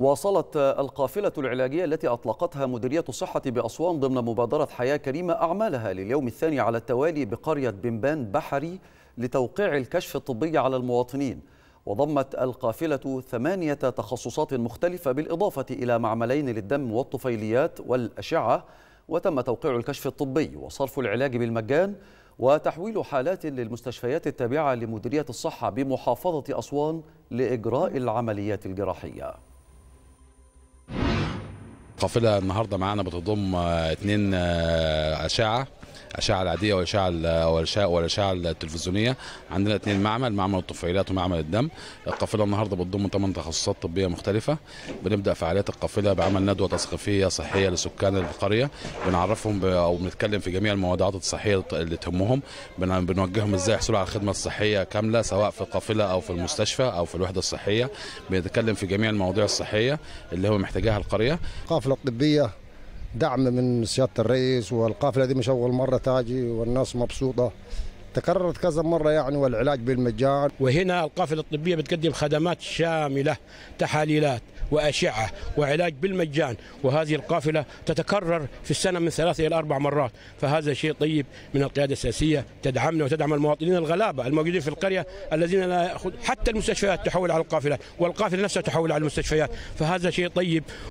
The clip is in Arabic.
واصلت القافلة العلاجية التي أطلقتها مديرية الصحة بأسوان ضمن مبادرة حياة كريمة أعمالها لليوم الثاني على التوالي بقرية بنبان بحري لتوقيع الكشف الطبي على المواطنين وضمت القافلة ثمانية تخصصات مختلفة بالإضافة إلى معملين للدم والطفيليات والأشعة وتم توقيع الكشف الطبي وصرف العلاج بالمجان وتحويل حالات للمستشفيات التابعة لمديرية الصحة بمحافظة أسوان لإجراء العمليات الجراحية القافله النهارده معانا بتضم اثنين آه، آه، اشعه الاشعه العاديه والاشعه والاشعه التلفزيونيه عندنا اثنين معمل معمل الطفيلات ومعمل الدم القافله النهارده بتضم ثمان تخصصات طبيه مختلفه بنبدا فعاليات القافله بعمل ندوه تثقيفيه صحيه لسكان القريه بنعرفهم او بنتكلم في جميع المواضيعات الصحيه اللي تهمهم بنوجههم ازاي يحصلوا على الخدمه الصحيه كامله سواء في القافله او في المستشفى او في الوحده الصحيه بنتكلم في جميع المواضيع الصحيه اللي هو محتاجاها القريه قافله طبيه دعم من سياده الرئيس والقافله دي مش اول مره تاجي والناس مبسوطه تكررت كذا مرة يعني والعلاج بالمجان وهنا القافلة الطبية بتقدم خدمات شاملة تحاليلات وأشعة وعلاج بالمجان وهذه القافلة تتكرر في السنة من ثلاثة إلى أربع مرات فهذا شيء طيب من القيادة السياسية تدعمنا وتدعم المواطنين الغلابة الموجودين في القرية الذين لا يأخذ حتى المستشفيات تحول على القافلة والقافلة نفسها تحول على المستشفيات فهذا شيء طيب